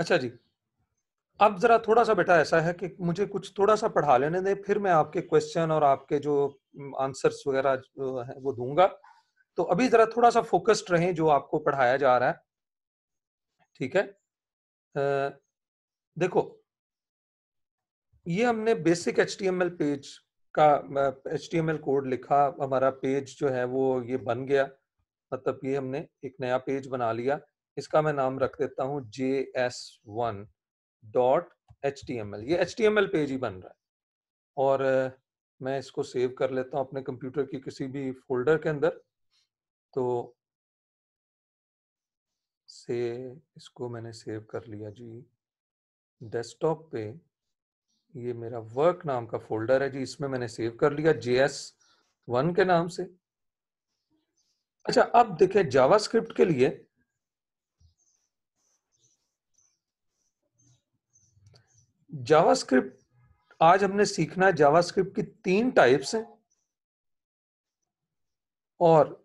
अच्छा जी अब जरा थोड़ा सा बेटा ऐसा है कि मुझे कुछ थोड़ा सा पढ़ा लेने दें फिर मैं आपके क्वेश्चन और आपके जो आंसर्स वगैरह है वो दूंगा तो अभी जरा थोड़ा सा फोकस्ड रहें जो आपको पढ़ाया जा रहा है ठीक है आ, देखो ये हमने बेसिक एच पेज का एच कोड लिखा हमारा पेज जो है वो ये बन गया मतलब ये हमने एक नया पेज बना लिया इसका मैं नाम रख देता हूँ J S one dot H T M L ये H T M L page ही बन रहा है और मैं इसको सेव कर लेता हूँ अपने कंप्यूटर की किसी भी फोल्डर के अंदर तो से इसको मैंने सेव कर लिया जी डेस्कटॉप पे ये मेरा वर्क नाम का फोल्डर है जी इसमें मैंने सेव कर लिया जे एस वन के नाम से अच्छा अब देखें जावास्क्रिप्ट के लिए जावास्क्रिप्ट आज हमने सीखना है जावास्क्रिप्ट की तीन टाइप्स हैं और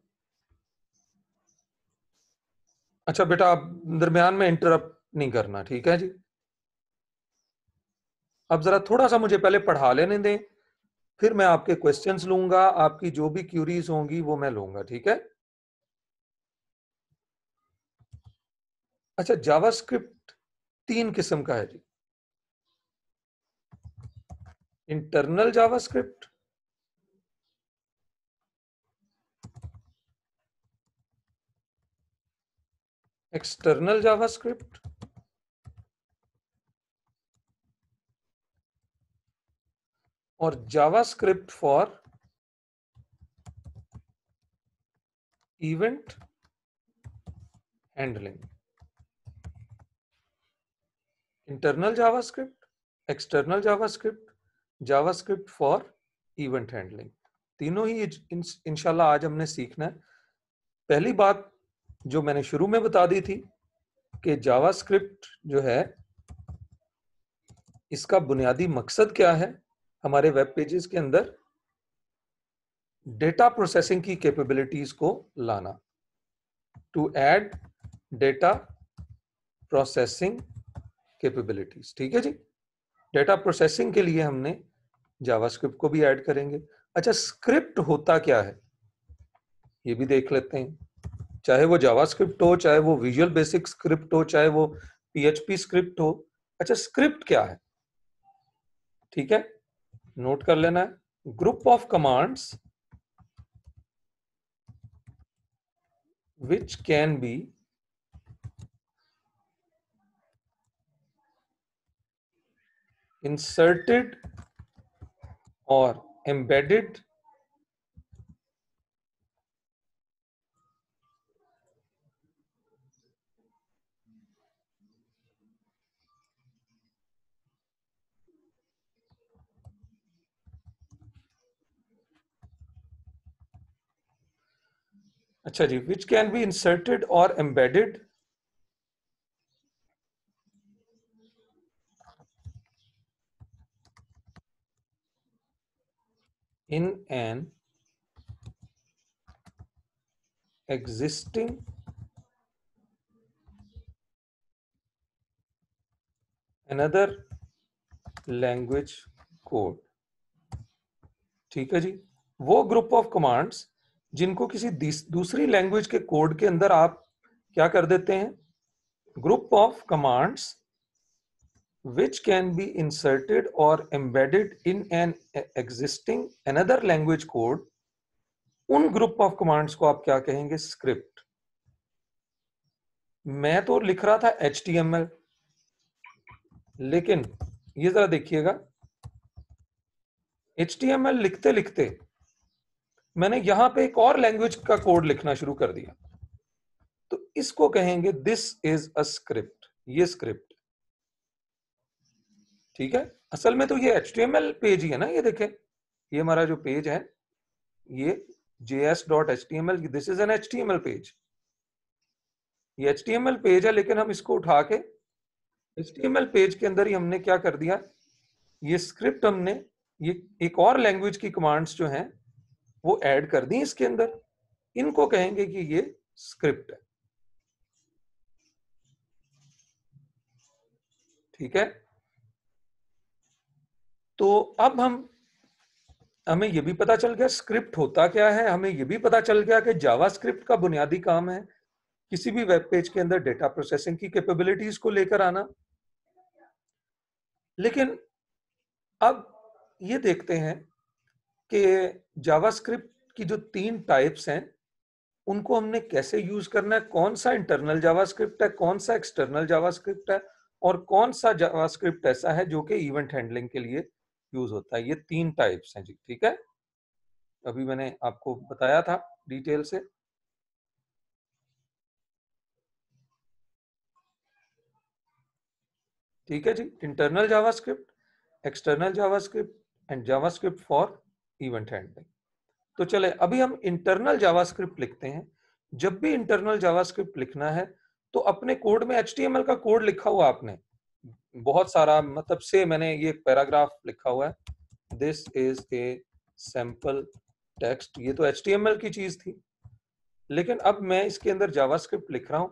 अच्छा बेटा आप दरमियान में इंटरप्ट नहीं करना ठीक है जी अब जरा थोड़ा सा मुझे पहले पढ़ा लेने दें फिर मैं आपके क्वेश्चंस लूंगा आपकी जो भी क्यूरीज होंगी वो मैं लूंगा ठीक है अच्छा जावास्क्रिप्ट तीन किस्म का है जी internal javascript external javascript और JavaScript for event handling internal JavaScript external JavaScript JavaScript for event handling तीनों ही इनशाला आज हमने सीखना है पहली बात जो मैंने शुरू में बता दी थी कि जावास्क्रिप्ट जो है इसका बुनियादी मकसद क्या है हमारे वेब पेजेस के अंदर डेटा प्रोसेसिंग की कैपेबिलिटीज को लाना to add data processing capabilities ठीक है जी डेटा प्रोसेसिंग के लिए हमने जावास्क्रिप्ट को भी ऐड करेंगे अच्छा स्क्रिप्ट होता क्या है ये भी देख लेते हैं चाहे वो जावास्क्रिप्ट हो चाहे वो विजुअल बेसिक स्क्रिप्ट हो चाहे वो पीएचपी स्क्रिप्ट हो अच्छा स्क्रिप्ट क्या है ठीक है नोट कर लेना है group of commands which can be inserted or embedded अच्छा जी which can be inserted or embedded existing another language code ठीक है जी वो ग्रुप ऑफ कमांड्स जिनको किसी दूसरी लैंग्वेज के कोड के अंदर आप क्या कर देते हैं group of commands which can be inserted or embedded in an existing another language code उन ग्रुप ऑफ कमांड्स को आप क्या कहेंगे स्क्रिप्ट मैं तो लिख रहा था एच लेकिन ये जरा देखिएगा एच लिखते लिखते मैंने यहां पे एक और लैंग्वेज का कोड लिखना शुरू कर दिया तो इसको कहेंगे दिस इज अ स्क्रिप्ट ये स्क्रिप्ट ठीक है असल में तो ये एच पेज ही है ना ये देखें ये हमारा जो पेज है ये js.html this is an html page ये html पेज है लेकिन हम इसको उठा के html पेज के अंदर ही हमने क्या कर दिया ये स्क्रिप्ट हमने ये एक और लैंग्वेज की कमांड्स जो हैं वो ऐड कर दी इसके अंदर इनको कहेंगे कि ये स्क्रिप्ट है ठीक है तो अब हम हमें यह भी पता चल गया स्क्रिप्ट होता क्या है हमें यह भी पता चल गया कि जावा स्क्रिप्ट का बुनियादी काम है किसी भी वेब पेज के अंदर डेटा प्रोसेसिंग की कैपेबिलिटीज को लेकर आना लेकिन अब ये देखते हैं कि जावास्क्रिप्ट की जो तीन टाइप्स हैं उनको हमने कैसे यूज करना है कौन सा इंटरनल जावास्क्रिप्ट है कौन सा एक्सटर्नल जावास्क्रिप्ट है और कौन सा जावास्क्रिप्ट ऐसा है जो कि इवेंट हैंडलिंग के लिए यूज होता है ये तीन टाइप्स हैं जी ठीक है अभी मैंने आपको बताया था डिटेल से ठीक है जी internal JavaScript external JavaScript and JavaScript for event handling तो चले अभी हम इंटरनल जावास्क्रिप्ट लिखते हैं जब भी इंटरनल जावास्क्रिप्ट लिखना है तो अपने कोड में एच का कोड लिखा हुआ आपने बहुत सारा मतलब से मैंने ये पैराग्राफ लिखा हुआ है this is a sample text ये तो एच की चीज थी लेकिन अब मैं इसके अंदर जावास्क्रिप्ट लिख रहा हूं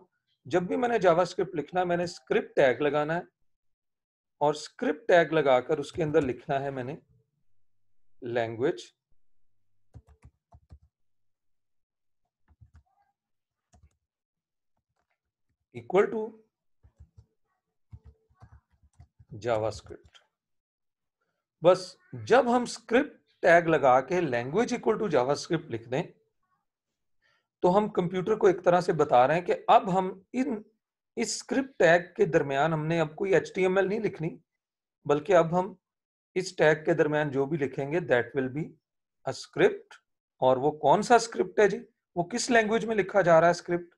जब भी मैंने जावास्क्रिप्ट लिखना है मैंने स्क्रिप्ट टैग लगाना है और स्क्रिप्ट टैग लगाकर उसके अंदर लिखना है मैंने लैंग्वेज इक्वल टू जावास्क्रिप्ट बस जब हम स्क्रिप्ट टैग लगा के लैंग्वेज इक्वल टू जावास्क्रिप्ट लिख दें तो हम कंप्यूटर को एक तरह से बता रहे हैं कि अब हम इन इस स्क्रिप्ट टैग के दरमियान हमने अब कोई एच नहीं लिखनी बल्कि अब हम इस टैग के दरमियान जो भी लिखेंगे that will be a script और वो कौन सा स्क्रिप्ट है जी वो किस लैंग्वेज में लिखा जा रहा है स्क्रिप्ट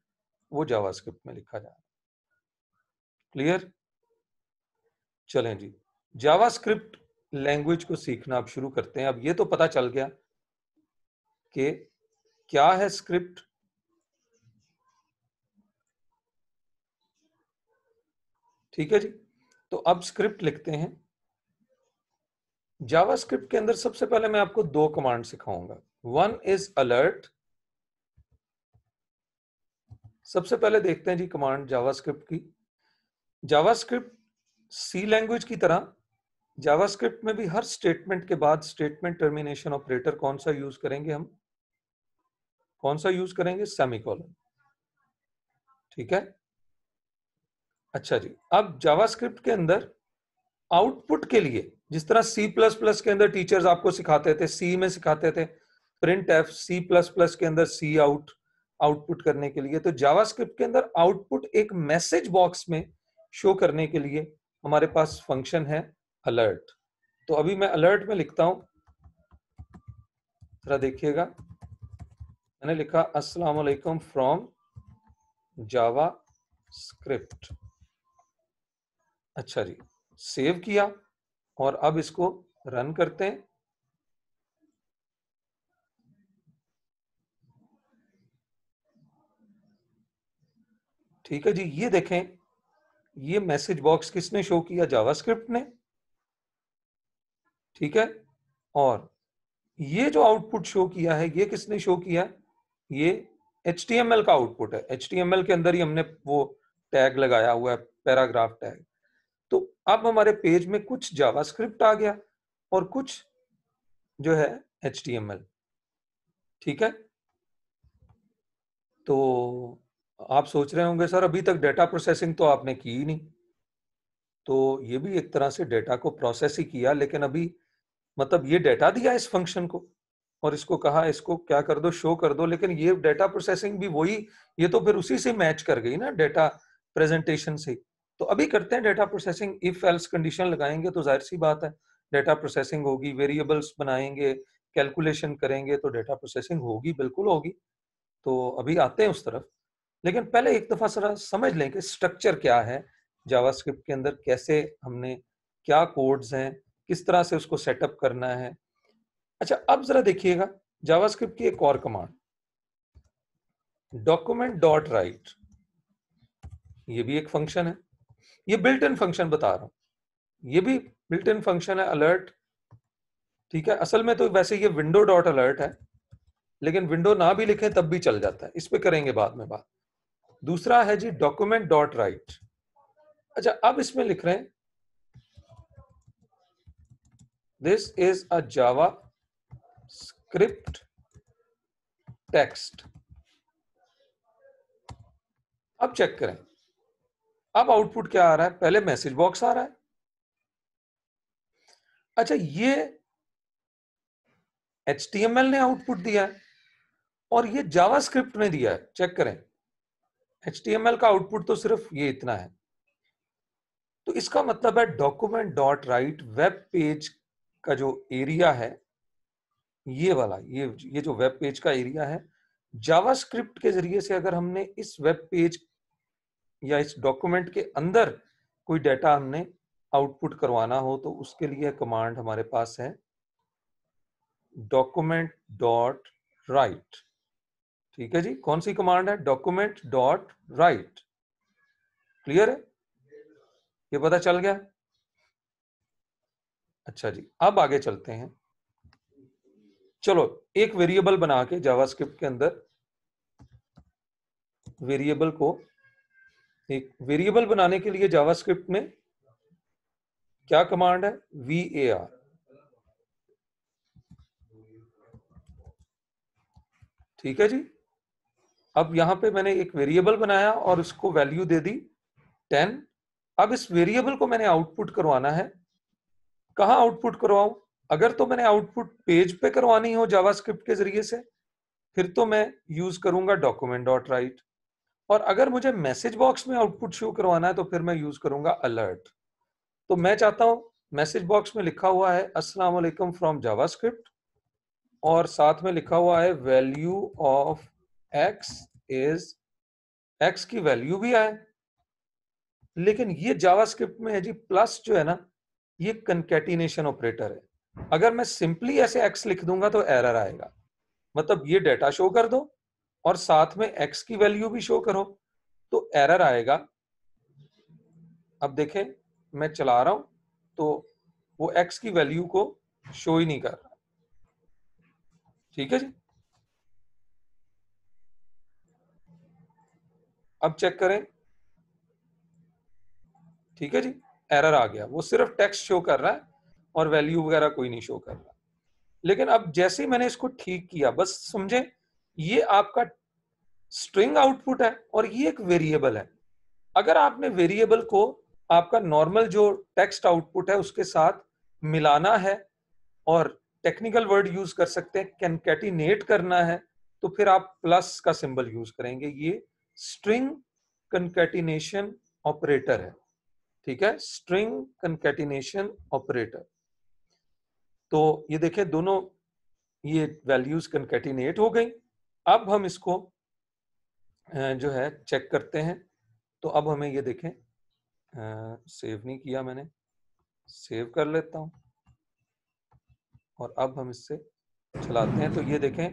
वो जावा में लिखा जा रहा है क्लियर चलें जी जावास्क्रिप्ट लैंग्वेज को सीखना आप शुरू करते हैं अब ये तो पता चल गया कि क्या है स्क्रिप्ट ठीक है जी तो अब स्क्रिप्ट लिखते हैं जावास्क्रिप्ट के अंदर सबसे पहले मैं आपको दो कमांड सिखाऊंगा वन इज अलर्ट सबसे पहले देखते हैं जी कमांड जावास्क्रिप्ट की जावास्क्रिप्ट सी लैंग्वेज की तरह जावास्क्रिप्ट में भी हर स्टेटमेंट के बाद स्टेटमेंट टर्मिनेशन ऑपरेटर कौन सा यूज करेंगे हम कौन सा यूज करेंगे सेमीकॉलन ठीक है अच्छा जी अब जावास्क्रिप्ट के अंदर आउटपुट के लिए जिस तरह सी प्लस प्लस के अंदर टीचर्स आपको सिखाते थे सी में सिखाते थे print F C plus plus के अंदर सी आउट आउटपुट करने के लिए तो जावास्क्रिप्ट के अंदर आउटपुट एक मैसेज बॉक्स में शो करने के लिए हमारे पास फंक्शन है अलर्ट तो अभी मैं अलर्ट में लिखता हूं जरा देखिएगा मैंने लिखा अस्सलाम वालेकुम फ्रॉम जावा स्क्रिप्ट अच्छा जी सेव किया और अब इसको रन करते हैं ठीक है जी ये देखें ये मैसेज बॉक्स किसने शो किया जावास्क्रिप्ट ने ठीक है और ये जो आउटपुट शो किया है ये किसने शो किया ये एच का आउटपुट है एच के अंदर ही हमने वो टैग लगाया हुआ है पैराग्राफ टैग तो अब हमारे पेज में कुछ जावास्क्रिप्ट आ गया और कुछ जो है एच ठीक है तो आप सोच रहे होंगे सर अभी तक डेटा प्रोसेसिंग तो आपने की ही नहीं तो ये भी एक तरह से डेटा को प्रोसेस ही किया लेकिन अभी मतलब ये डेटा दिया इस फंक्शन को और इसको कहा इसको क्या कर दो शो कर दो लेकिन ये डेटा प्रोसेसिंग भी वही ये तो फिर उसी से मैच कर गई ना डेटा प्रेजेंटेशन से तो अभी करते हैं data processing if else condition लगाएंगे तो जाहिर सी बात है डेटा प्रोसेसिंग होगी वेरिएबल्स बनाएंगे कैलकुलेशन करेंगे तो डेटा प्रोसेसिंग होगी बिल्कुल होगी तो अभी आते हैं उस तरफ लेकिन पहले एक दफा सर समझ लें कि स्ट्रक्चर क्या है जावास्क्रिप्ट के अंदर कैसे हमने क्या कोड्स हैं किस तरह से उसको सेटअप करना है अच्छा अब जरा देखिएगा जावास्क्रिप्ट की एक और कमांड डॉक्यूमेंट डॉट राइट ये भी एक फंक्शन है ये बिल्ट इन फंक्शन बता रहा हूं ये भी बिल्ट इन फंक्शन है अलर्ट ठीक है असल में तो वैसे ये विंडो डॉट अलर्ट है लेकिन विंडो ना भी लिखें तब भी चल जाता है इस पर करेंगे बाद में बात दूसरा है जी डॉक्यूमेंट डॉट राइट अच्छा अब इसमें लिख रहे हैं this is a Java script text अब चेक करें अब आउटपुट क्या आ रहा है पहले मैसेज बॉक्स आ रहा है अच्छा ये एच ने आउटपुट दिया है और ये जावा स्क्रिप्ट में दिया है चेक करें एच का आउटपुट तो सिर्फ ये इतना है तो इसका मतलब है document dot write web page का जो एरिया है ये वाला ये ये जो वेब पेज का एरिया है जावास्क्रिप्ट के जरिए से अगर हमने इस वेब पेज या इस डॉक्यूमेंट के अंदर कोई डाटा हमने आउटपुट करवाना हो तो उसके लिए कमांड हमारे पास है डॉक्यूमेंट डॉट राइट ठीक है जी कौन सी कमांड है डॉक्यूमेंट डॉट राइट क्लियर है ये पता चल गया अच्छा जी अब आगे चलते हैं चलो एक वेरिएबल बना के जावास्क्रिप्ट के अंदर वेरिएबल को एक वेरिएबल बनाने के लिए जावास्क्रिप्ट में क्या कमांड है वी ए आर ठीक है जी अब यहां पे मैंने एक वेरिएबल बनाया और उसको वैल्यू दे दी टेन अब इस वेरिएबल को मैंने आउटपुट करवाना है कहा आउटपुट करवाऊ अगर तो मैंने आउटपुट पेज पे करवानी हो जावास्क्रिप्ट के जरिए से फिर तो मैं यूज करूंगा डॉक्यूमेंट डॉट राइट और अगर मुझे मैसेज बॉक्स में आउटपुट शो करवाना है तो फिर मैं यूज करूंगा अलर्ट तो मैं चाहता हूं मैसेज बॉक्स में लिखा हुआ है असलाम फ्रॉम जावास्क्रिप्ट और साथ में लिखा हुआ है value of x is x की वैल्यू भी आए लेकिन ये जावास्क्रिप्ट में है जी प्लस जो है ना ये कंकेटिनेशन ऑपरेटर है अगर मैं सिंपली ऐसे x लिख दूंगा तो एरर आएगा मतलब ये डेटा शो कर दो और साथ में x की वैल्यू भी शो करो तो एरर आएगा अब देखें मैं चला रहा हूं तो वो x की वैल्यू को शो ही नहीं कर रहा ठीक है जी अब चेक करें ठीक है जी एरर आ गया वो सिर्फ टेक्स्ट शो कर रहा है और वैल्यू वगैरह कोई नहीं शो कर रहा लेकिन अब जैसे ही मैंने इसको ठीक किया बस समझे ये आपका स्ट्रिंग आउटपुट है और ये एक वेरिएबल है अगर आपने वेरिएबल को आपका नॉर्मल जो टेक्स्ट आउटपुट है उसके साथ मिलाना है और टेक्निकल वर्ड यूज कर सकते हैं कैनकेटिनेट करना है तो फिर आप प्लस का सिंबल यूज करेंगे ये स्ट्रिंग कंकेटिनेशन ऑपरेटर है ठीक है स्ट्रिंग कंकेटिनेशन ऑपरेटर तो ये देखिए दोनों ये वैल्यूज कंकेटिनेट हो गई अब हम इसको जो है चेक करते हैं तो अब हमें ये देखें आ, सेव नहीं किया मैंने सेव कर लेता हूं और अब हम इससे चलाते हैं तो ये देखें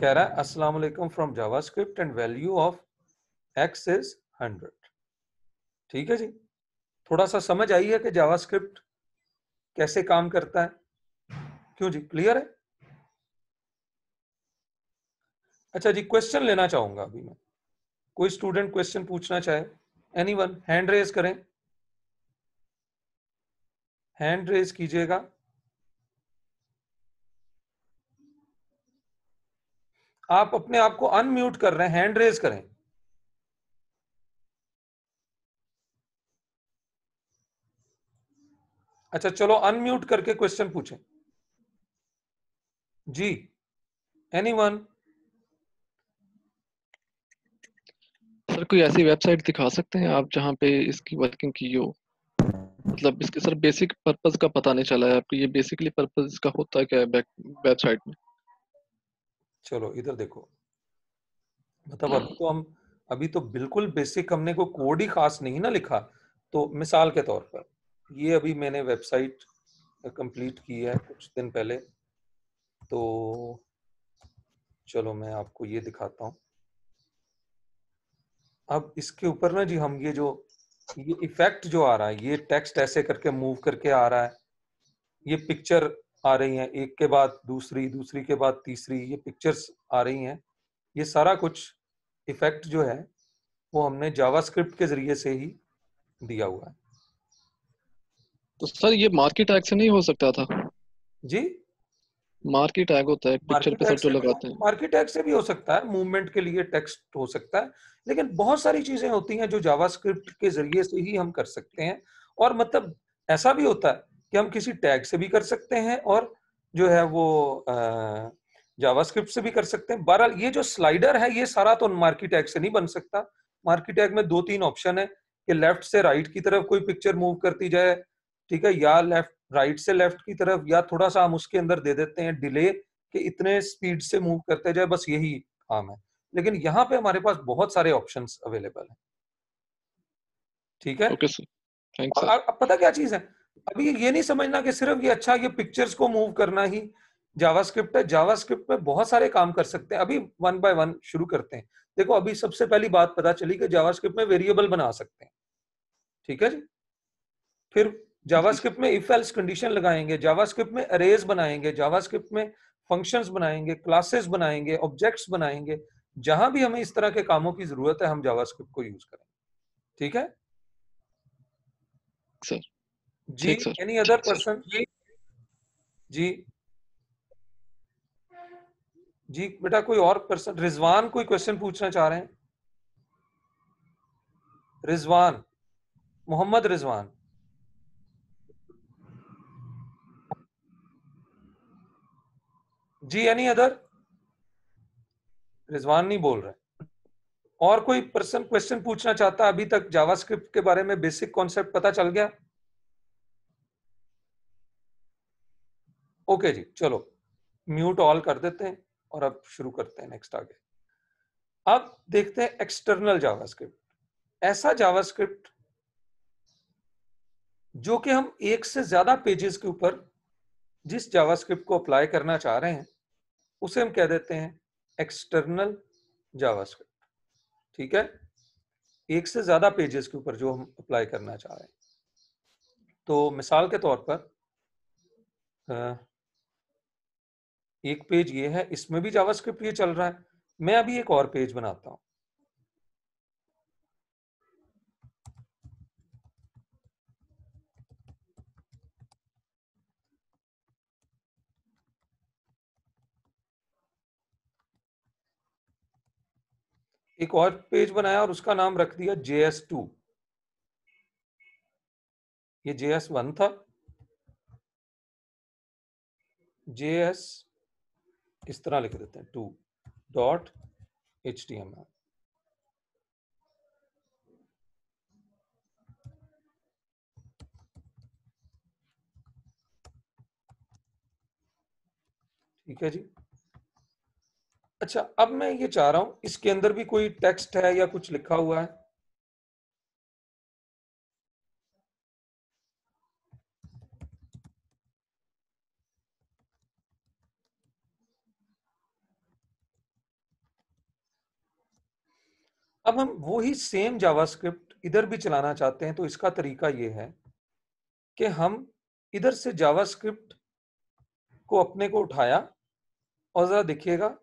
कह रहा है अस्सलाम from from JavaScript and value of X is hundred ठीक है जी थोड़ा सा समझ आई है कि जावास्क्रिप्ट कैसे काम करता है क्यों जी क्लियर है अच्छा जी क्वेश्चन लेना चाहूंगा अभी मैं कोई स्टूडेंट क्वेश्चन पूछना चाहे एनी वन हैंड रेज करें हैंड रेज कीजिएगा आप अपने आप को अनम्यूट कर रहे हैं हैंड रेज करें अच्छा चलो अनम्यूट करके क्वेश्चन पूछें जी एनीवन सर कोई ऐसी वेबसाइट दिखा सकते हैं आप जहां पे इसकी वर्किंग की हो मतलब इसके सर बेसिक पर्पस का पता नहीं चला है आपको ये बेसिकली पर्पस इसका होता क्या है वेबसाइट में चलो इधर देखो मतलब अभी तो हम अभी तो बिल्कुल बेसिक हमने कोई कोड ही खास नहीं ना लिखा तो मिसाल के तौर पर ये अभी मैंने वेबसाइट कंप्लीट की है कुछ दिन पहले तो चलो मैं आपको ये दिखाता हूं अब इसके ऊपर ना जी हम ये जो ये इफेक्ट जो आ रहा है ये टेक्स्ट ऐसे करके मूव करके आ रहा है ये पिक्चर आ रही है एक के बाद दूसरी दूसरी के बाद तीसरी ये पिक्चर्स आ रही हैं ये सारा कुछ इफेक्ट जो है वो हमने जावास्क्रिप्ट के जरिए से ही दिया हुआ है तो सर ये मार्केट टैग से नहीं हो सकता था जी मार्केट टैग होता है पिक्चर पे सर लगाते हैं मार्केट टैग से भी हो सकता है मूवमेंट के लिए टेक्स्ट हो सकता है लेकिन बहुत सारी चीजें होती हैं जो जावास्क्रिप्ट के जरिए से ही हम कर सकते हैं और मतलब ऐसा भी होता है कि हम किसी टैग से भी कर सकते हैं और जो है वो जावास्क्रिप्ट से भी कर सकते हैं बहरहाल ये जो स्लाइडर है ये सारा तो मार्की टैग से नहीं बन सकता मार्की टैग में दो तीन ऑप्शन है कि लेफ्ट से राइट की तरफ कोई पिक्चर मूव करती जाए ठीक है या लेफ्ट राइट से लेफ्ट की तरफ या थोड़ा सा हम उसके अंदर दे देते हैं डिले कि इतने स्पीड से मूव करते जाए बस यही काम है लेकिन यहाँ पे हमारे पास बहुत सारे ऑप्शन अवेलेबल है ठीक है okay, अब पता क्या चीज है अभी ये नहीं समझना कि सिर्फ ये अच्छा ये पिक्चर्स को मूव करना ही जावास्क्रिप्ट है जावास्क्रिप्ट में बहुत सारे काम कर सकते हैं अभी वन बाय वन शुरू करते हैं देखो अभी सबसे पहली बात पता चली कि जावास्क्रिप्ट में वेरिएबल बना सकते हैं ठीक है जी फिर जावास्क्रिप्ट में इफ एल्स कंडीशन लगाएंगे जावास्क्रिप्ट में अरेज बनाएंगे जावास्क्रिप्ट में फंक्शंस बनाएंगे क्लासेस बनाएंगे ऑब्जेक्ट्स बनाएंगे जहां भी हमें इस तरह के कामों की जरूरत है हम जावास्क्रिप्ट को यूज करेंगे ठीक है सर जी एनी अदर पर्सन जी जी बेटा कोई और पर्सन रिजवान कोई क्वेश्चन पूछना चाह रहे हैं रिजवान मोहम्मद रिजवान जी एनी अदर रिजवान नहीं बोल रहे और कोई पर्सन क्वेश्चन पूछना चाहता अभी तक जावास्क्रिप्ट के बारे में बेसिक कॉन्सेप्ट पता चल गया ओके जी चलो म्यूट ऑल कर देते हैं और अब शुरू करते हैं नेक्स्ट आगे अब देखते हैं एक्सटर्नल जावास्क्रिप्ट ऐसा जावास्क्रिप्ट जो कि हम एक से ज्यादा पेजेस के ऊपर जिस जावास्क्रिप्ट को अप्लाई करना चाह रहे हैं उसे हम क्या देते हैं एक्सटर्नल जावास्क्रिप्ट ठीक है एक से ज्यादा पेजेस के ऊपर जो हम अप्लाई करना चाह रहे हैं तो मिसाल के तौर पर एक पेज ये है इसमें भी जावास्क्रिप्ट ये चल रहा है मैं अभी एक और पेज बनाता हूं एक और पेज बनाया और उसका नाम रख दिया जेएस टू ये जेएस वन था जेएस इस तरह लिख देते हैं two dot H T M L ठीक है जी अच्छा अब मैं ये चाह रहा हूं इसके अंदर भी कोई टेक्स्ट है या कुछ लिखा हुआ है अब हम वो ही सेम जावास्क्रिप्ट इधर भी चलाना चाहते हैं तो इसका तरीका ये है कि हम इधर से जावास्क्रिप्ट को अपने को उठाया और ज़रा देखिएगा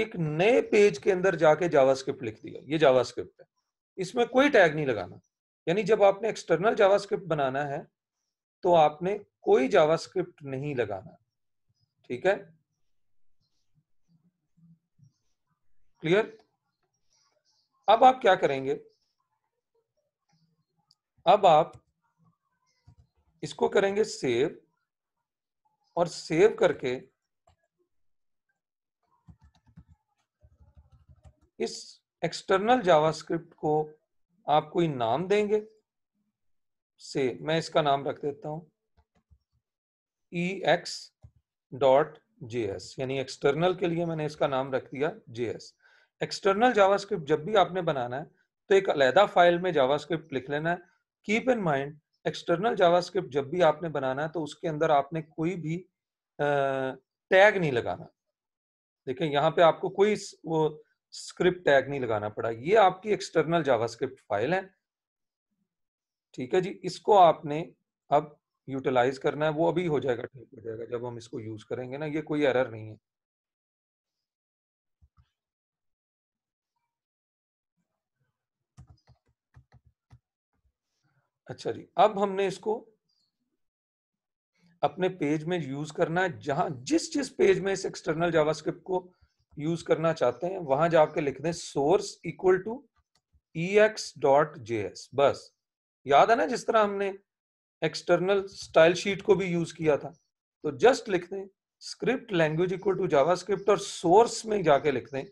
एक नए पेज के अंदर जाके जावास्क्रिप्ट लिख दिया ये जावास्क्रिप्ट है इसमें कोई टैग नहीं लगाना यानी जब आपने एक्सटर्नल जावास्क्रिप्ट बनाना है तो आपने कोई जावास्क्रिप्ट नहीं लगाना ठीक है क्लियर अब आप क्या करेंगे अब आप इसको करेंगे सेव और सेव करके इस एक्सटर्नल जावास्क्रिप्ट को आप कोई नाम देंगे से मैं इसका नाम रख देता हूं E X dot J S यानी एक्सटर्नल के लिए मैंने इसका नाम रख दिया जे एस एक्सटर्नल जावास्क्रिप्ट जब भी आपने बनाना है तो एक अलहदा फाइल में जावास्क्रिप्ट लिख लेना है keep in mind external JavaScript जब भी आपने बनाना है तो उसके अंदर आपने कोई भी टैग नहीं लगाना देखें यहाँ पे आपको कोई वो स्क्रिप्ट टैग नहीं लगाना पड़ा ये आपकी एक्सटर्नल जावास्क्रिप्ट फाइल है ठीक है जी इसको आपने अब यूटिलाइज करना है वो अभी हो जाएगा ठीक हो जाएगा जब हम इसको यूज करेंगे ना ये कोई एरर नहीं है अच्छा जी अब हमने इसको अपने पेज में यूज करना है जहां जिस जिस पेज में इस एक्सटर्नल जावास्क्रिप्ट को यूज करना चाहते हैं वहां जाके लिख दें source equal to E X dot J S बस याद है ना जिस तरह हमने एक्सटर्नल स्टाइल शीट को भी यूज किया था तो जस्ट लिख दें script language equal to Java script और सोर्स में जाके लिख दें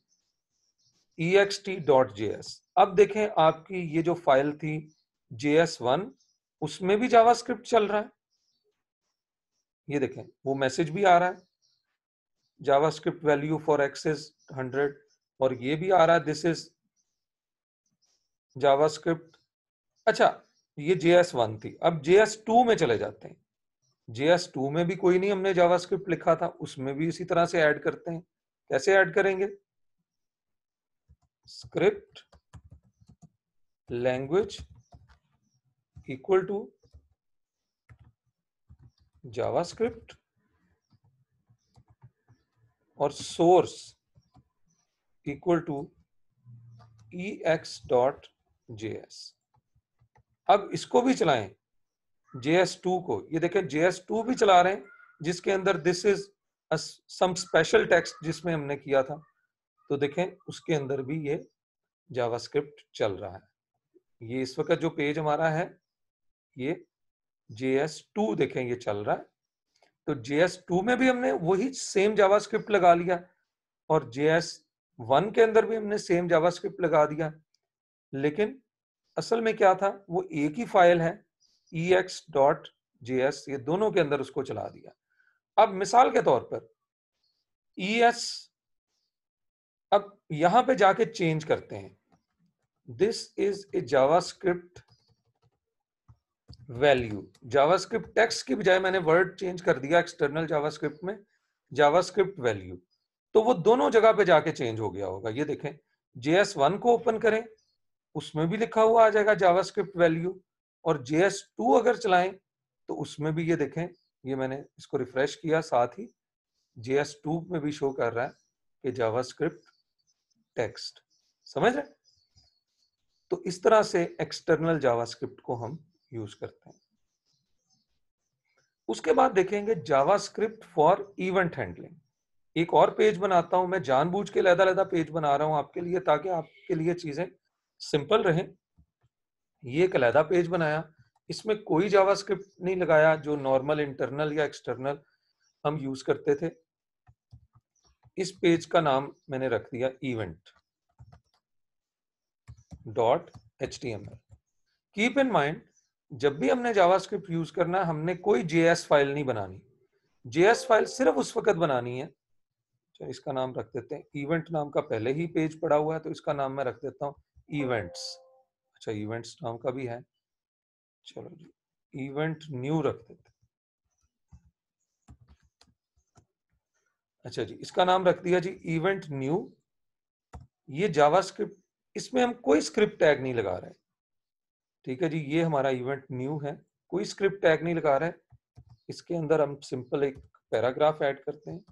E X T dot J S अब देखें आपकी ये जो फाइल थी जे एस वन उसमें भी जावा स्क्रिप्ट चल रहा है ये देखें वो मैसेज भी आ रहा है JavaScript value for X is hundred और ये भी आ रहा है दिस इज जावास्क्रिप्ट अच्छा ये जे एस वन थी अब जे एस टू में चले जाते हैं जेएस टू में भी कोई नहीं हमने जावास्क्रिप्ट लिखा था उसमें भी इसी तरह से ऐड करते हैं कैसे ऐड करेंगे script language equal to JavaScript और source equal to E X dot J S अब इसको भी चलाएं जेएस टू को ये देखें जेएस टू भी चला रहे हैं जिसके अंदर this is some special text जिसमें हमने किया था तो देखें उसके अंदर भी ये जावास्क्रिप्ट चल रहा है ये इस वक्त जो पेज हमारा है ये जे एस टू देखें ये चल रहा है तो JS2 में भी हमने वही सेम जावास्क्रिप्ट लगा लिया और JS1 के अंदर भी हमने सेम जावास्क्रिप्ट लगा दिया लेकिन असल में क्या था वो एक ही फाइल है ex.js ये दोनों के अंदर उसको चला दिया अब मिसाल के तौर पर es अब यहां पे जाके चेंज करते हैं this is a JavaScript value JavaScript text की बजाय मैंने वर्ड चेंज कर दिया एक्सटर्नल जावास्क्रिप्ट में जावास्क्रिप्ट वैल्यू तो वो दोनों जगह पे जाके चेंज हो गया होगा ये देखें जेएस वन को ओपन करें उसमें भी लिखा हुआ आ जाएगा जावास्क्रिप्ट वैल्यू और जेएस टू अगर चलाएं तो उसमें भी ये देखें ये मैंने इसको रिफ्रेश किया साथ ही जेएस टू में भी शो कर रहा है कि जावास्क्रिप्ट टेक्स्ट समझ रहे तो इस तरह से एक्सटर्नल जावास्क्रिप्ट को हम यूज करते हैं उसके बाद देखेंगे जावास्क्रिप्ट फॉर इवेंट हैंडलिंग एक और पेज बनाता हूं मैं जानबूझ के लहदा लहदा पेज बना रहा हूं आपके लिए ताकि आपके लिए चीजें सिंपल रहें ये एक लहदा पेज बनाया इसमें कोई जावास्क्रिप्ट नहीं लगाया जो नॉर्मल इंटरनल या एक्सटर्नल हम यूज करते थे इस पेज का नाम मैंने रख दिया event dot H T M L keep in mind जब भी हमने जावास्क्रिप्ट यूज करना है हमने कोई जेएस फाइल नहीं बनानी जेएस फाइल सिर्फ उस वक्त बनानी है अच्छा, इसका नाम रख देते हैं इवेंट नाम का पहले ही पेज पड़ा हुआ है तो इसका नाम मैं रख देता हूँ इवेंट्स अच्छा इवेंट्स नाम का भी है चलो जी इवेंट न्यू रख देते अच्छा जी इसका नाम रख दिया जी इवेंट न्यू ये जावास्क्रिप्ट इसमें हम कोई स्क्रिप्ट टैग नहीं लगा रहे ठीक है जी ये हमारा इवेंट न्यू है कोई स्क्रिप्ट टैग नहीं लगा रहे है इसके अंदर हम सिंपल एक पैराग्राफ ऐड करते हैं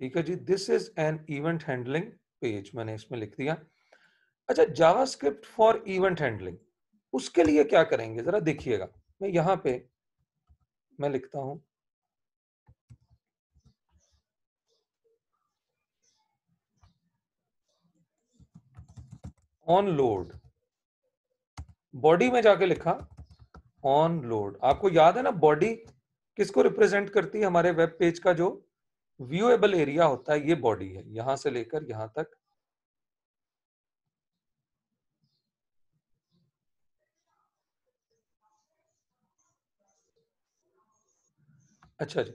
ठीक है जी this is an event handling page मैंने इसमें लिख दिया अच्छा जावास्क्रिप्ट फॉर इवेंट हैंडलिंग उसके लिए क्या करेंगे जरा देखिएगा मैं यहां पे मैं लिखता हूं ऑन लोड बॉडी में जाके लिखा ऑन लोड आपको याद है ना बॉडी किसको रिप्रेजेंट करती है हमारे वेब पेज का जो व्यूएबल एरिया होता है ये बॉडी है यहां से लेकर यहां तक अच्छा जी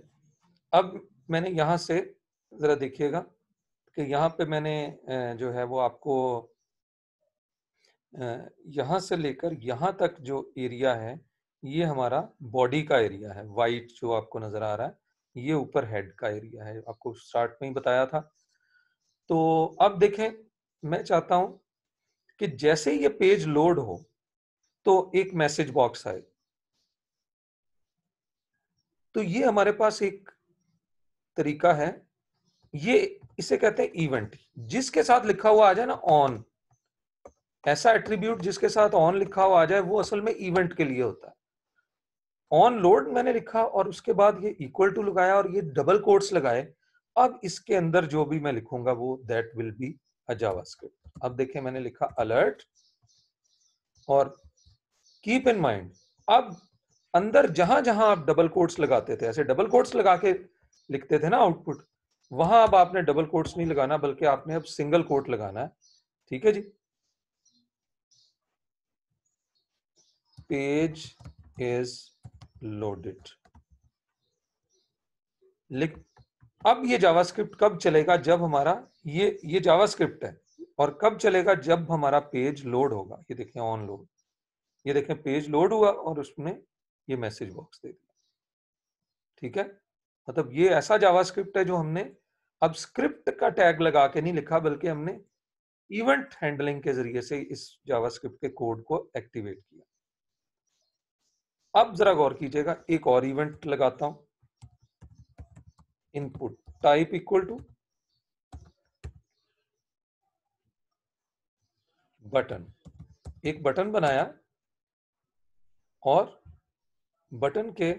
अब मैंने यहाँ से ज़रा देखिएगा कि यहाँ पे मैंने जो है वो आपको यहाँ से लेकर यहाँ तक जो एरिया है ये हमारा बॉडी का एरिया है वाइट जो आपको नज़र आ रहा है ये ऊपर हेड का एरिया है आपको स्टार्ट में ही बताया था तो अब देखें मैं चाहता हूँ कि जैसे ये पेज लोड हो तो एक मैसेज बॉक्स आए तो ये हमारे पास एक तरीका है ये इसे कहते हैं इवेंट जिसके साथ लिखा हुआ आ जाए ना ऑन ऐसा एट्रीब्यूट जिसके साथ ऑन लिखा हुआ आ जाए वो असल में इवेंट के लिए होता है ऑन लोड मैंने लिखा और उसके बाद ये इक्वल टू लगाया और ये डबल कोर्ट्स लगाए अब इसके अंदर जो भी मैं लिखूंगा वो दैट विल बी अ अब देखे मैंने लिखा अलर्ट और कीप इन माइंड अब अंदर जहां जहां आप डबल कोट्स लगाते थे ऐसे डबल कोट्स लगा के लिखते थे ना आउटपुट वहां अब आपने डबल कोट्स नहीं लगाना बल्कि आपने अब सिंगल कोट लगाना है ठीक है जी पेज इज लोडेड लिख अब ये जावास्क्रिप्ट कब चलेगा जब हमारा ये ये जावास्क्रिप्ट है और कब चलेगा जब हमारा पेज लोड होगा ये देखें ऑन लोड ये देखें पेज लोड हुआ और उसमें ये मैसेज बॉक्स दे दिया ठीक है मतलब ये ऐसा जावास्क्रिप्ट है जो हमने अब स्क्रिप्ट का टैग लगा के नहीं लिखा बल्कि हमने इवेंट हैंडलिंग के जरिए से इस जावास्क्रिप्ट के कोड को एक्टिवेट किया अब जरा गौर कीजिएगा एक और इवेंट लगाता हूं input type equal to button एक बटन बनाया और बटन के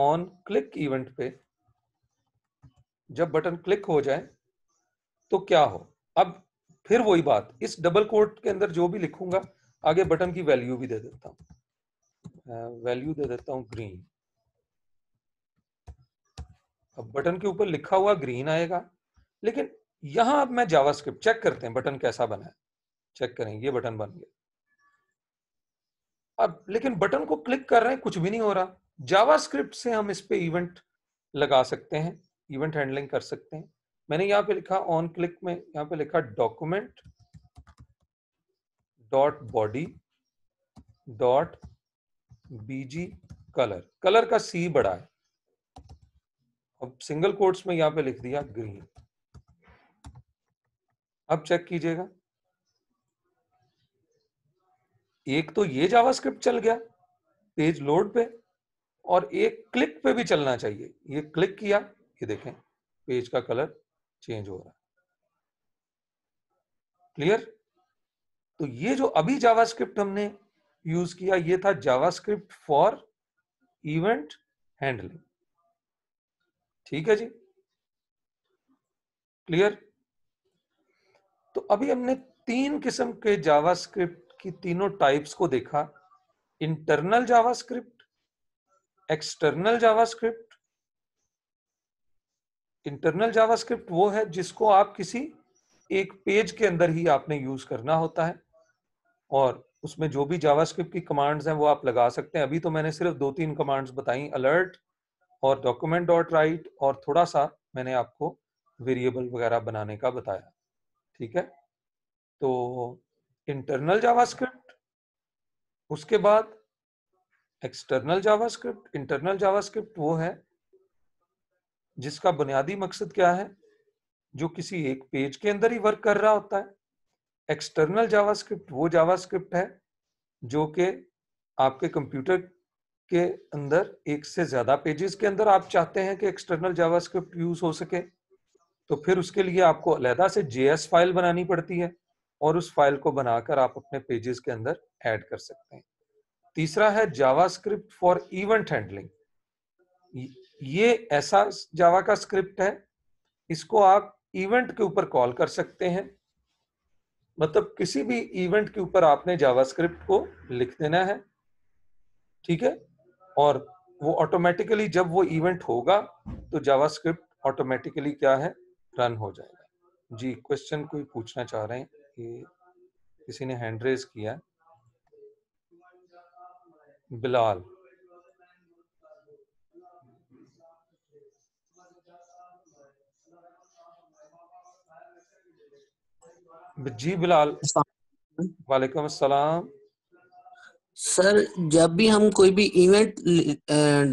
ऑन क्लिक इवेंट पे जब बटन क्लिक हो जाए तो क्या हो अब फिर वही बात इस डबल कोट के अंदर जो भी लिखूंगा आगे बटन की वैल्यू भी दे देता हूं वैल्यू दे देता हूं ग्रीन अब बटन के ऊपर लिखा हुआ ग्रीन आएगा लेकिन यहां अब मैं जावास्क्रिप्ट चेक करते हैं बटन कैसा बना है चेक करें ये बटन बन गया अब लेकिन बटन को क्लिक कर रहे हैं कुछ भी नहीं हो रहा जावास्क्रिप्ट से हम इस पे इवेंट लगा सकते हैं इवेंट हैंडलिंग कर सकते हैं मैंने यहां पे लिखा ऑन क्लिक में यहां पे लिखा document dot body dot BG colour colour का सी बड़ा है अब सिंगल कोट्स में यहां पे लिख दिया ग्रीन अब चेक कीजिएगा एक तो ये जावास्क्रिप्ट चल गया पेज लोड पे और एक क्लिक पे भी चलना चाहिए ये क्लिक किया ये देखें पेज का कलर चेंज हो रहा है क्लियर तो ये जो अभी जावास्क्रिप्ट हमने यूज किया ये था जावास्क्रिप्ट फॉर इवेंट हैंडलिंग ठीक है जी क्लियर तो अभी हमने तीन किस्म के जावास्क्रिप्ट कि तीनों टाइप्स को देखा internal JavaScript external JavaScript internal JavaScript वो है जिसको आप किसी एक पेज के अंदर ही आपने यूज करना होता है और उसमें जो भी जावास्क्रिप्ट की कमांड्स हैं वो आप लगा सकते हैं अभी तो मैंने सिर्फ दो तीन कमांड्स बताई अलर्ट और डॉक्यूमेंट डॉट राइट और थोड़ा सा मैंने आपको वेरिएबल वगैरह बनाने का बताया ठीक है तो इंटरनल जावास्क्रिप्ट उसके बाद एक्सटर्नल जावास्क्रिप्ट इंटरनल जावास्क्रिप्ट वो है जिसका बुनियादी मकसद क्या है जो किसी एक पेज के अंदर ही वर्क कर रहा होता है एक्सटर्नल जावास्क्रिप्ट वो जावास्क्रिप्ट है जो कि आपके कंप्यूटर के अंदर एक से ज्यादा पेजेस के अंदर आप चाहते हैं कि एक्सटर्नल जावास्क्रिप्ट यूज हो सके तो फिर उसके लिए आपको अलहदा से जेएस फाइल बनानी पड़ती है और उस फाइल को बनाकर आप अपने पेजेस के अंदर ऐड कर सकते हैं तीसरा है जावास्क्रिप्ट फॉर इवेंट हैंडलिंग ये ऐसा जावा का स्क्रिप्ट है इसको आप इवेंट के ऊपर कॉल कर सकते हैं मतलब किसी भी इवेंट के ऊपर आपने जावास्क्रिप्ट को लिख देना है ठीक है और वो ऑटोमेटिकली जब वो इवेंट होगा तो जावास्क्रिप्ट ऑटोमेटिकली क्या है रन हो जाएगा जी क्वेश्चन कोई पूछना चाह रहे हैं कि किसी ने हैंड रेज किया बिलाल जी बिलाल वालेकुम अस्सलाम सर जब भी हम कोई भी इवेंट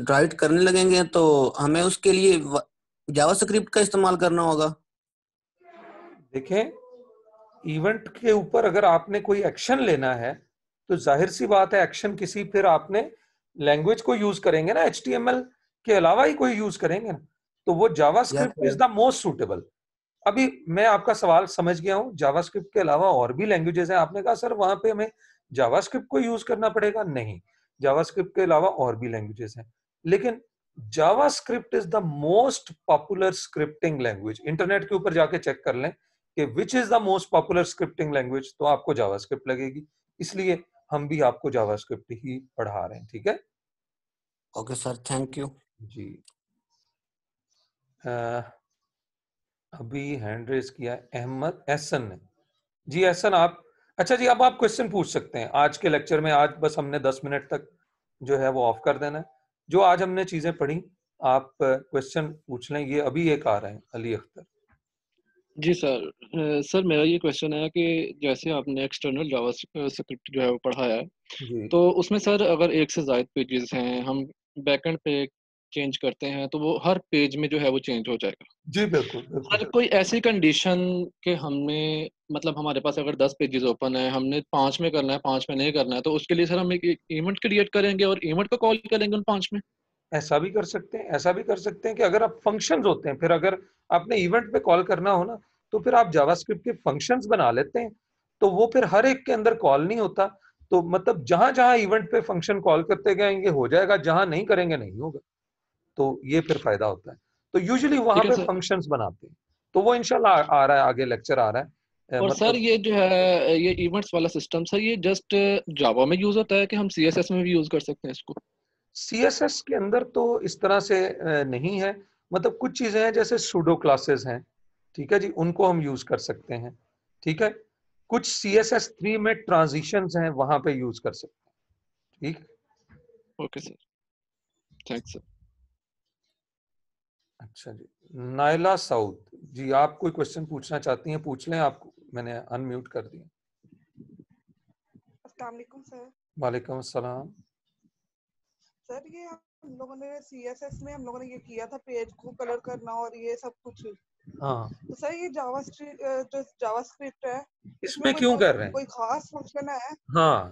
ड्राइव करने लगेंगे तो हमें उसके लिए जावा का इस्तेमाल करना होगा देखें इवेंट के ऊपर अगर आपने कोई एक्शन लेना है तो जाहिर सी बात है एक्शन किसी फिर आपने लैंग्वेज को यूज करेंगे ना एच के अलावा ही कोई यूज करेंगे ना तो वो Java script is the most suitable अभी मैं आपका सवाल समझ गया हूँ जावा स्क्रिप्ट के अलावा और भी लैंग्वेजेस हैं आपने कहा सर वहां पे हमें जावा स्क्रिप्ट को यूज करना पड़ेगा नहीं जावा स्क्रिप्ट के अलावा और भी लैंग्वेजेस हैं लेकिन Java script is the most popular scripting language internet के ऊपर जाके चेक कर लें कि which is the most popular scripting language तो आपको जावास्क्रिप्ट लगेगी इसलिए हम भी आपको जावास्क्रिप्ट ही पढ़ा रहे हैं ठीक है ओके सर थैंक यू जी आ, अभी हैंड रेस किया अहमद एहसन ने जी एहसन आप अच्छा जी अब आप क्वेश्चन पूछ सकते हैं आज के लेक्चर में आज बस हमने दस मिनट तक जो है वो ऑफ कर देना जो आज हमने चीजें पढ़ी आप क्वेश्चन पूछ लें ये अभी एक आ रहे हैं अली अख्तर जी सर सर मेरा ये क्वेश्चन है कि जैसे आपने एक्सटर्नल जावास्क्रिप्ट जो है वो पढ़ाया है तो उसमें सर अगर एक से ज़ायद पेजेस हैं हम बैकएंड पे चेंज करते हैं तो वो हर पेज में जो है वो चेंज हो जाएगा जी बिल्कुल अगर कोई ऐसी कंडीशन के हमने मतलब हमारे पास अगर दस पेजेस ओपन है हमने पांच में करना है पांच में नहीं करना है तो उसके लिए सर हम एक इवेंट क्रिएट करेंगे और इवेंट को कॉल करेंगे उन पांच में ऐसा भी कर सकते हैं ऐसा भी कर सकते हैं कि अगर आप फंक्शन होते हैं फिर अगर आपने इवेंट पे कॉल करना हो ना तो फिर आप जावास्क्रिप्ट के फंक्शंस बना लेते हैं तो वो फिर हर एक के अंदर कॉल नहीं होता तो मतलब जहां जहां इवेंट पे फंक्शन कॉल करते जाएंगे हो जाएगा जहां नहीं करेंगे नहीं होगा तो ये फिर फायदा होता है तो यूजुअली वहां पे फंक्शंस बनाते हैं तो वो इनशाला आ रहा है आगे लेक्चर आ रहा है और मतलब... सर ये जो है ये इवेंट्स वाला सिस्टम सर ये जस्ट जावा में यूज होता है कि हम सीएसएस में भी यूज कर सकते हैं इसको सी एस एस के अंदर तो इस तरह से नहीं है मतलब कुछ चीजें हैं जैसे सूडो क्लासेस हैं ठीक है जी उनको हम यूज कर सकते हैं ठीक है कुछ सी एस एस थ्री में ट्रांजिशन हैं वहां पे यूज कर सकते हैं ठीक ओके सर थैंक्स सर अच्छा जी नायला साउथ जी आप कोई क्वेश्चन पूछना चाहती हैं पूछ लें आपको मैंने अनम्यूट कर दिया वालेकुम अस्सलाम सर ये हम लोगों ने सीएसएस में हम लोगों ने ये किया था पेज को कलर करना और ये सब कुछ हाँ तो सर ये जावा जो जावा स्क्रिप्ट है इसमें क्यों मतलब कर रहे हैं कोई खास फंक्शन है हाँ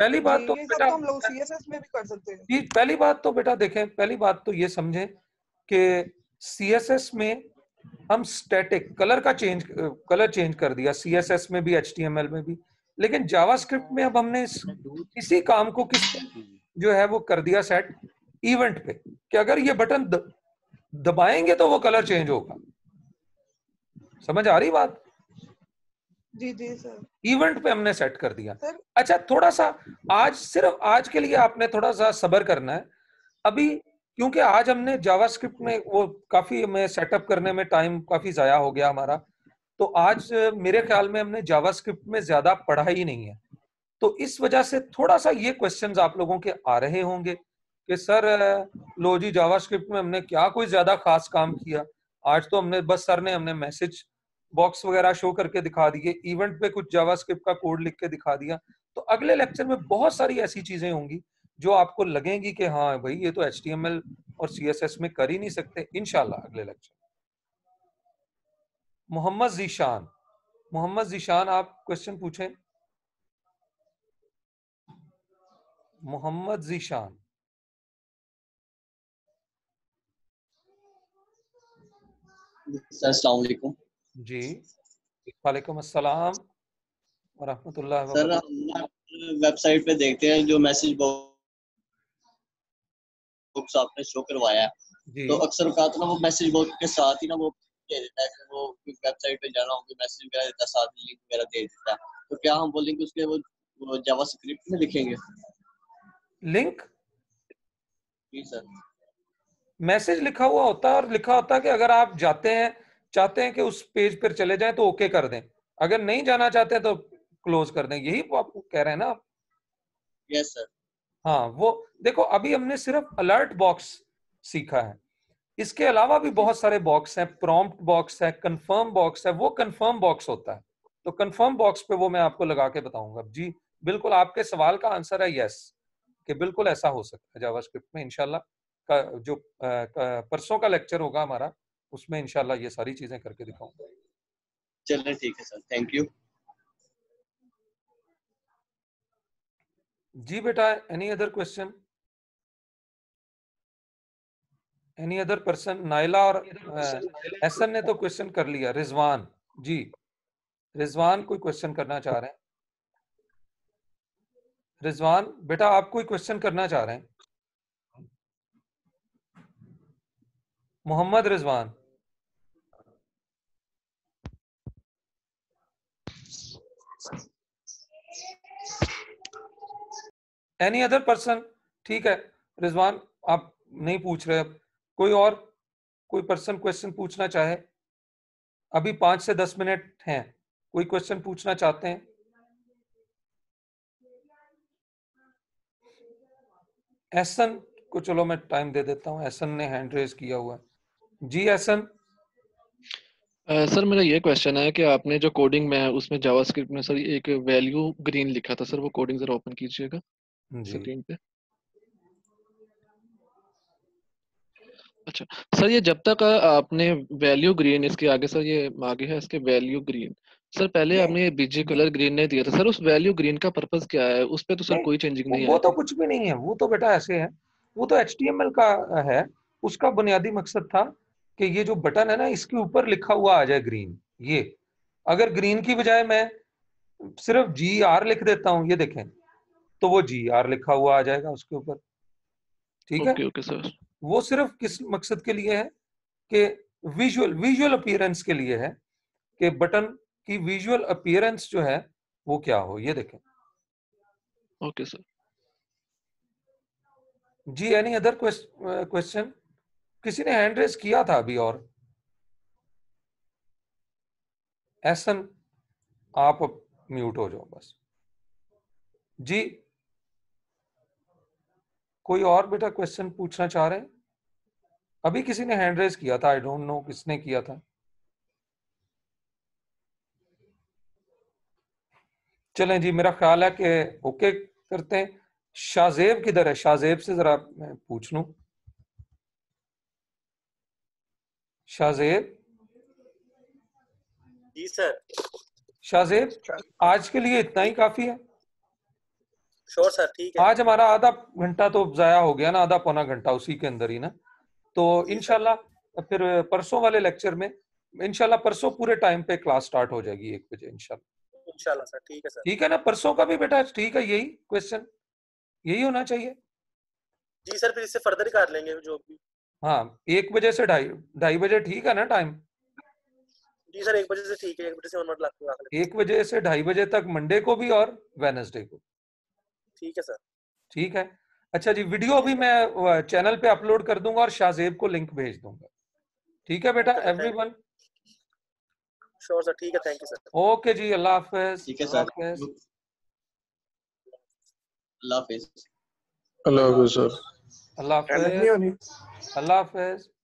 पहली तो बात तो बेटा तो हम लोग सीएसएस में भी कर सकते हैं पहली बात तो बेटा देखें पहली बात तो ये समझे कि सीएसएस में हम स्टैटिक कलर का चेंज कलर चेंज कर दिया सीएसएस में भी एचटीएमएल में भी लेकिन जावास्क्रिप्ट में अब हमने इस, इसी काम को किस जो है वो कर दिया सेट इवेंट पे कि अगर ये बटन द, दबाएंगे तो वो कलर चेंज होगा समझ आ रही बात जी जी सर इवेंट पे हमने सेट कर दिया सर? अच्छा थोड़ा सा आज सिर्फ आज के लिए आपने थोड़ा सा सबर करना है अभी क्योंकि आज हमने जावास्क्रिप्ट में वो काफी हमें सेटअप करने में टाइम काफी जाया हो गया हमारा तो आज मेरे ख्याल में हमने जावास्क्रिप्ट में ज्यादा पढ़ा ही नहीं है तो इस वजह से थोड़ा सा ये क्वेश्चन आप लोगों के आ रहे होंगे कि सर लो जी जावास्क्रिप्ट में हमने क्या कोई ज्यादा खास काम किया आज तो हमने बस सर ने हमने मैसेज बॉक्स वगैरह शो करके दिखा दिए इवेंट पे कुछ जावास्क्रिप्ट का कोड लिख के दिखा दिया तो अगले लेक्चर में बहुत सारी ऐसी चीजें होंगी जो आपको लगेंगी कि हाँ भाई ये तो एच और सी में कर ही नहीं सकते इनशाला अगले लेक्चर मोहम्मद जीशान मोहम्मद जीशान आप क्वेश्चन पूछें मोहम्मद जीशान जी वालेकुम अस्सलाम वरहमतुल्लाह सर हम वेबसाइट पे देखते हैं जो मैसेज बॉक्स आपने शो करवाया है तो अक्सर का ना वो मैसेज बॉक्स के साथ ही ना वो दे देता है वो वेबसाइट पे जाना होगा मैसेज वगैरह देता है साथ लिंक वगैरह दे देता है तो क्या हम बोलेंगे उसके वो, वो जावा स्क्रिप्ट में लिखेंगे लिंक मैसेज लिखा हुआ होता है और लिखा होता है कि अगर आप जाते हैं चाहते हैं कि उस पेज पर चले जाएं तो ओके कर दें अगर नहीं जाना चाहते हैं तो क्लोज कर दें यही आप कह रहे हैं ना आप यस yes, सर हाँ वो देखो अभी हमने सिर्फ अलर्ट बॉक्स सीखा है इसके अलावा भी बहुत सारे बॉक्स हैं प्रॉम्प्ट बॉक्स है कंफर्म बॉक्स है वो कंफर्म बॉक्स होता है तो कंफर्म बॉक्स पे वो मैं आपको लगा के बताऊंगा जी बिल्कुल आपके सवाल का आंसर है यस कि बिल्कुल ऐसा हो सकता है जावास्क्रिप्ट में इनशाला जो परसों का लेक्चर होगा हमारा उसमें इनशाला ये सारी चीजें करके दिखाऊंगा चलिए ठीक है सर थैंक यू जी बेटा any other question any other person Naila और एसन ने तो क्वेश्चन कर लिया रिजवान जी रिजवान कोई क्वेश्चन करना चाह रहे हैं रिजवान बेटा आप कोई क्वेश्चन करना चाह रहे हैं Mohammad Rizwan any other person ठीक है रिजवान आप नहीं पूछ रहे अब कोई और कोई पर्सन क्वेश्चन पूछना चाहे अभी पांच से दस मिनट हैं कोई क्वेश्चन पूछना चाहते हैं एसन को चलो मैं टाइम दे देता हूँ एसन ने हैंड रेज किया हुआ है जी एसन सर uh, मेरा ये क्वेश्चन है कि आपने जो कोडिंग में है उसमें जावास्क्रिप्ट में सर एक वैल्यू ग्रीन लिखा था सर वो कोडिंग जरा ओपन कीजिएगा स्क्रीन पे अच्छा सर ये जब तक आपने वैल्यू ग्रीन इसके आगे सर ये आगे है इसके वैल्यू ग्रीन सर पहले हमने बीजे हम्म। कलर ग्रीन नहीं दिया था सर उस वैल्यू ग्रीन का पर्पस क्या है उस पे तो सर कोई चेंजिंग नहीं है वो तो कुछ भी नहीं है वो तो बेटा ऐसे है वो तो एच का है उसका बुनियादी मकसद था कि ये जो बटन है ना इसके ऊपर लिखा हुआ आ जाए ग्रीन ये अगर ग्रीन की बजाय मैं सिर्फ जी आर लिख देता हूँ ये देखें तो वो जी आर लिखा हुआ आ जाएगा उसके ऊपर ठीक okay, है ओके okay, सर वो सिर्फ किस मकसद के लिए है कि विजुअल विजुअल अपीयरेंस के लिए है कि बटन कि विजुअल अपियरेंस जो है वो क्या हो ये देखें ओके सर जी एनी अदर क्वेश्चन किसी ने हैंड रेस किया था अभी और एसन आप म्यूट हो जाओ बस जी कोई और बेटा क्वेश्चन पूछना चाह रहे हैं अभी किसी ने हैंड रेस किया था आई डोंट नो किसने किया था चलें जी मेरा ख्याल है कि ओके करते हैं शाहजेब किधर है शाहजेब से जरा मैं पूछ लू शाहजेब जी सर शाहजेब अच्छा। आज के लिए इतना ही काफी है श्योर सर ठीक है आज हमारा आधा घंटा तो जाया हो गया ना आधा पौना घंटा उसी के अंदर ही ना तो इनशाला फिर परसों वाले लेक्चर में इनशाला परसों पूरे टाइम पे क्लास स्टार्ट हो जाएगी एक बजे इनशाला इंशाल्लाह सर ठीक है सर ठीक है ना परसों का भी बेटा ठीक है यही क्वेश्चन यही होना चाहिए जी सर फिर इससे फर्दर कर लेंगे जो भी हाँ एक बजे से ढाई ढाई बजे ठीक है ना टाइम जी सर एक बजे से ठीक है एक बजे से वन लाख एक बजे से ढाई बजे तक मंडे को भी और वेनसडे को ठीक है सर ठीक है अच्छा जी वीडियो भी मैं चैनल पे अपलोड कर दूंगा और शाहजेब को लिंक भेज दूंगा ठीक है बेटा एवरीवन श्योर सर ठीक है थैंक यू सर ओके जी अल्लाह हाफिज ठीक है सर अल्लाह हाफिज अल्लाह हाफिज सर अल्लाह हाफिज अल्लाह हाफिज